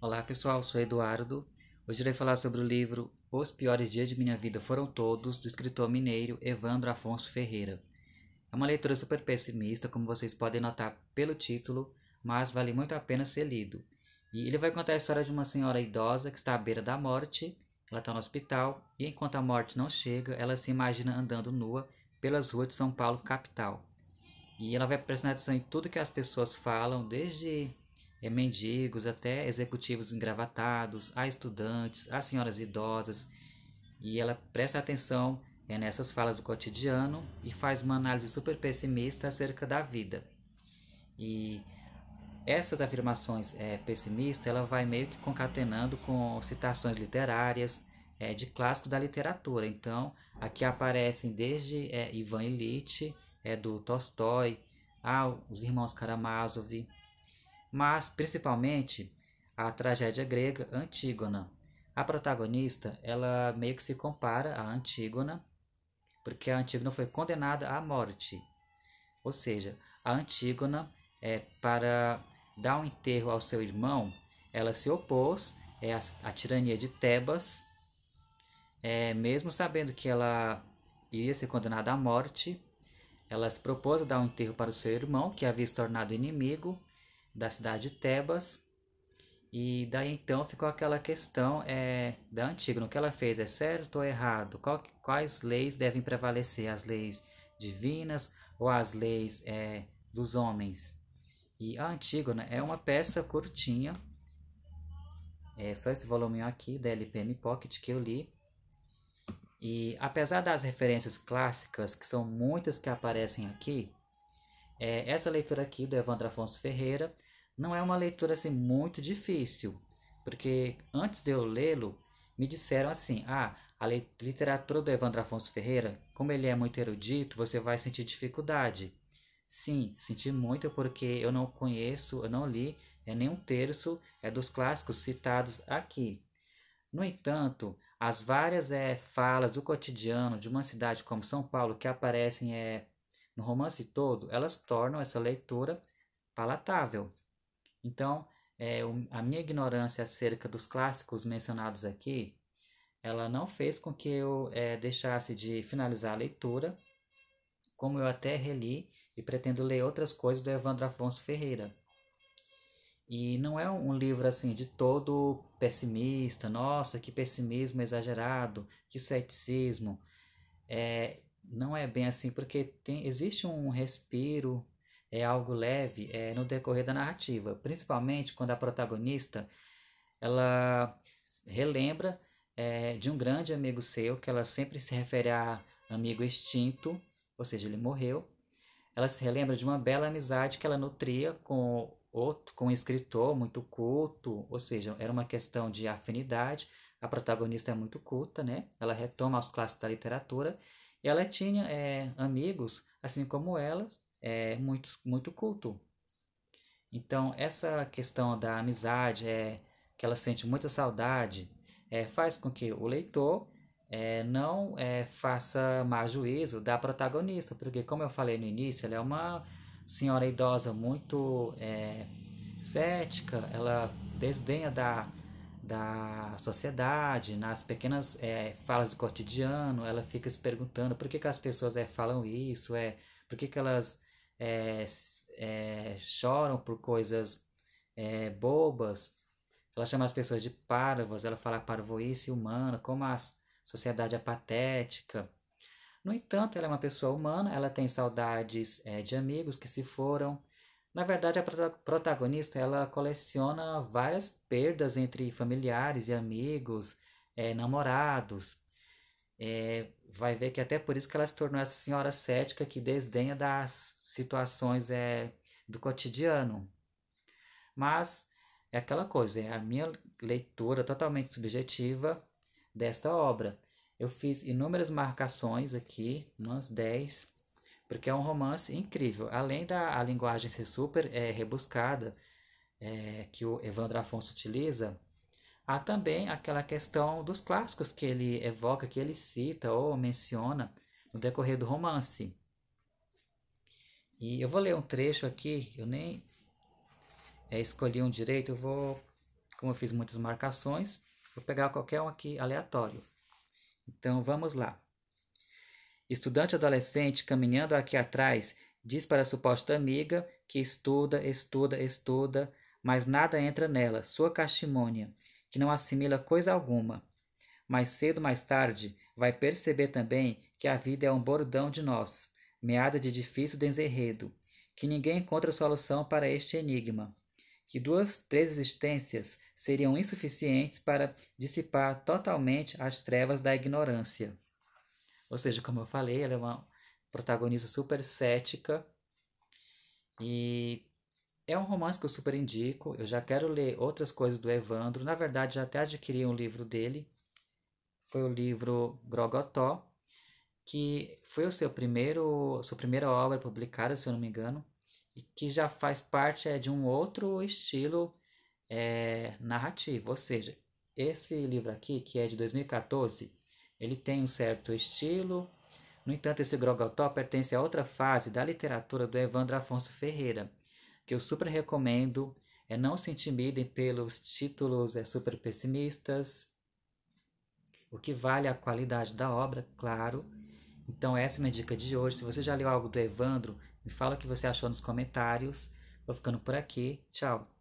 Olá pessoal, sou Eduardo. Hoje irei falar sobre o livro Os Piores Dias de Minha Vida Foram Todos, do escritor mineiro Evandro Afonso Ferreira. É uma leitura super pessimista, como vocês podem notar pelo título, mas vale muito a pena ser lido. E ele vai contar a história de uma senhora idosa que está à beira da morte, ela está no hospital e enquanto a morte não chega, ela se imagina andando nua pelas ruas de São Paulo, capital. E ela vai prestar atenção em tudo que as pessoas falam, desde é, mendigos, até executivos engravatados, a estudantes, a senhoras idosas. E ela presta atenção é, nessas falas do cotidiano e faz uma análise super pessimista acerca da vida. E essas afirmações é, pessimistas ela vai meio que concatenando com citações literárias é, de clássicos da literatura. Então, aqui aparecem desde é, Ivan Ilitch, é, do Tolstói, aos Irmãos Karamazov, mas principalmente a tragédia grega Antígona. A protagonista, ela meio que se compara a Antígona, porque a Antígona foi condenada à morte. Ou seja, a Antígona, é, para dar um enterro ao seu irmão, ela se opôs é, à, à tirania de Tebas, é, mesmo sabendo que ela iria ser condenada à morte, ela se propôs a dar um enterro para o seu irmão, que havia se tornado inimigo, da cidade de Tebas. E daí então ficou aquela questão é, da Antígona: o que ela fez é certo ou errado? Qual, quais leis devem prevalecer? As leis divinas ou as leis é, dos homens? E a Antígona né, é uma peça curtinha, é só esse voluminho aqui da LPM Pocket que eu li. E apesar das referências clássicas, que são muitas que aparecem aqui, é, essa leitura aqui do Evandro Afonso Ferreira não é uma leitura assim muito difícil, porque antes de eu lê-lo, me disseram assim: "Ah, a literatura do Evandro Afonso Ferreira, como ele é muito erudito, você vai sentir dificuldade". Sim, senti muito porque eu não conheço, eu não li é nem um terço é dos clássicos citados aqui. No entanto, as várias é, falas do cotidiano de uma cidade como São Paulo que aparecem é, no romance todo, elas tornam essa leitura palatável. Então, é, a minha ignorância acerca dos clássicos mencionados aqui, ela não fez com que eu é, deixasse de finalizar a leitura, como eu até reli e pretendo ler outras coisas do Evandro Afonso Ferreira. E não é um livro assim de todo pessimista, nossa, que pessimismo exagerado, que ceticismo. É, não é bem assim, porque tem, existe um respiro, é algo leve é, no decorrer da narrativa, principalmente quando a protagonista ela relembra é, de um grande amigo seu, que ela sempre se refere a amigo extinto, ou seja, ele morreu. Ela se relembra de uma bela amizade que ela nutria com outro, com um escritor muito culto, ou seja, era uma questão de afinidade. A protagonista é muito culta, né? Ela retoma os clássicos da literatura e ela tinha é, amigos, assim como elas, é muito, muito culto. Então, essa questão da amizade, é, que ela sente muita saudade, é, faz com que o leitor é, não é, faça má juízo da protagonista, porque, como eu falei no início, ela é uma senhora idosa muito é, cética, ela desdenha da, da sociedade, nas pequenas é, falas do cotidiano, ela fica se perguntando por que, que as pessoas é, falam isso, é, por que, que elas é, é, choram por coisas é, bobas. Ela chama as pessoas de parvos, ela fala parvoíce humana, como a sociedade é patética. No entanto, ela é uma pessoa humana, ela tem saudades é, de amigos que se foram. Na verdade, a protagonista ela coleciona várias perdas entre familiares e amigos, é, namorados é, vai ver que até por isso que ela se tornou essa senhora cética que desdenha das situações é, do cotidiano. Mas é aquela coisa, é a minha leitura totalmente subjetiva desta obra. Eu fiz inúmeras marcações aqui, umas 10, porque é um romance incrível. Além da linguagem ser super é, rebuscada, é, que o Evandro Afonso utiliza, Há também aquela questão dos clássicos que ele evoca, que ele cita ou menciona no decorrer do romance. E eu vou ler um trecho aqui, eu nem é, escolhi um direito, eu vou, como eu fiz muitas marcações, vou pegar qualquer um aqui aleatório. Então vamos lá. Estudante adolescente caminhando aqui atrás diz para a suposta amiga que estuda, estuda, estuda, mas nada entra nela, sua cachimônia que não assimila coisa alguma. Mais cedo ou mais tarde, vai perceber também que a vida é um bordão de nós, meada de difícil desenredo, que ninguém encontra solução para este enigma, que duas, três existências seriam insuficientes para dissipar totalmente as trevas da ignorância. Ou seja, como eu falei, ela é uma protagonista super cética e é um romance que eu super indico. Eu já quero ler outras coisas do Evandro. Na verdade, já até adquiri um livro dele. Foi o livro Grogotó, que foi o seu primeiro, sua primeira obra publicada, se eu não me engano, e que já faz parte é, de um outro estilo é, narrativo. Ou seja, esse livro aqui, que é de 2014, ele tem um certo estilo. No entanto, esse Grogotó pertence a outra fase da literatura do Evandro Afonso Ferreira que eu super recomendo. É não se intimidem pelos títulos é, super pessimistas. O que vale é a qualidade da obra, claro. Então essa é minha dica de hoje. Se você já leu algo do Evandro, me fala o que você achou nos comentários. Vou ficando por aqui. Tchau.